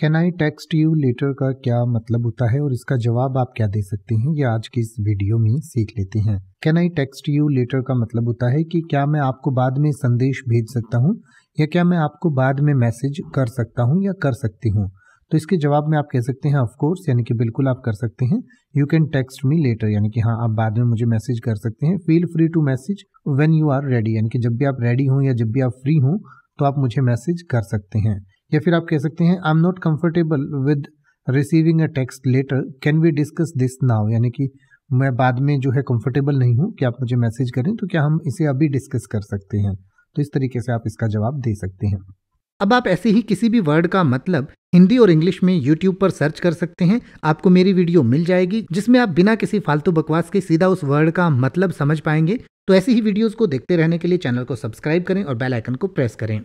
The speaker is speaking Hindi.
can I text you later का क्या मतलब होता है और इसका जवाब आप क्या दे सकते हैं ये आज की इस वीडियो में सीख लेते हैं can I text you later का मतलब होता है कि क्या मैं आपको बाद में संदेश भेज सकता हूँ या क्या मैं आपको बाद में मैसेज कर सकता हूँ या कर सकती हूँ तो इसके जवाब में आप कह सकते हैं ऑफकोर्स यानी कि बिल्कुल आप कर सकते हैं you can text me later यानी कि हाँ आप बाद में मुझे मैसेज कर सकते हैं feel free to message when you are ready यानी कि जब भी आप रेडी हों या जब भी आप फ्री हों तो आप मुझे मैसेज कर सकते हैं या फिर आप कह सकते हैं I am not comfortable with receiving a text later can we discuss this now यानी कि मैं बाद में जो है कम्फर्टेबल नहीं हूँ कि आप मुझे मैसेज करें तो क्या हम इसे अभी डिस्कस कर सकते हैं तो इस तरीके से आप इसका जवाब दे सकते हैं अब आप ऐसे ही किसी भी वर्ड का मतलब हिंदी और इंग्लिश में यूट्यूब पर सर्च कर सकते हैं आपको मेरी वीडियो मिल जाएगी जिसमें आप बिना किसी फालतू बकवास के सीधा उस वर्ड का मतलब समझ पाएंगे तो ऐसी ही वीडियोस को देखते रहने के लिए चैनल को सब्सक्राइब करें और बेल आइकन को प्रेस करें